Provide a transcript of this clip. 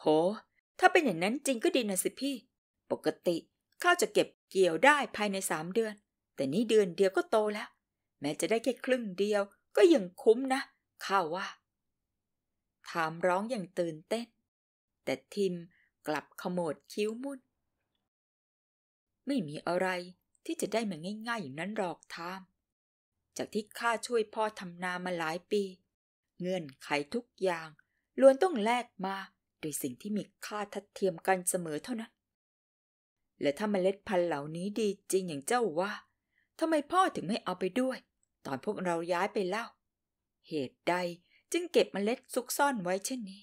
โหถ้าเป็นอย่างนั้นจริงก็ดีนะสิพี่ ปกติข้าวจะเก็บเกี่ยวได้ภายในสามเดือน แต่นี่เดือนเดียวก็โตแล้ว แม้จะได้แค่ครึ่งเดียว ก็ยังคุ้มนะ ข้าวว่า ถามร้องอย่างตื่นเต้น แต่ทิมกลับขมวดคิ้วมุ่น ไม่มีอะไรที่จะได้มาง่าย ๆ อย่างนั้นหรอกทาม จากที่ข้าช่วยพ่อทำนามาหลายปี เงื่อนไขทุกอย่างล้วนต้องแลกมาด้วยสิ่งที่มีค่าทัดเทียมกันเสมอเท่านั้น และถ้าเมล็ดพันธุ์เหล่านี้ดีจริงอย่างเจ้าว่า ทำไมพ่อถึงไม่เอาไปด้วย ตอนพวกเราย้ายไปเล่า เหตุใดจึงเก็บเมล็ดซุกซ่อนไว้เช่นนี้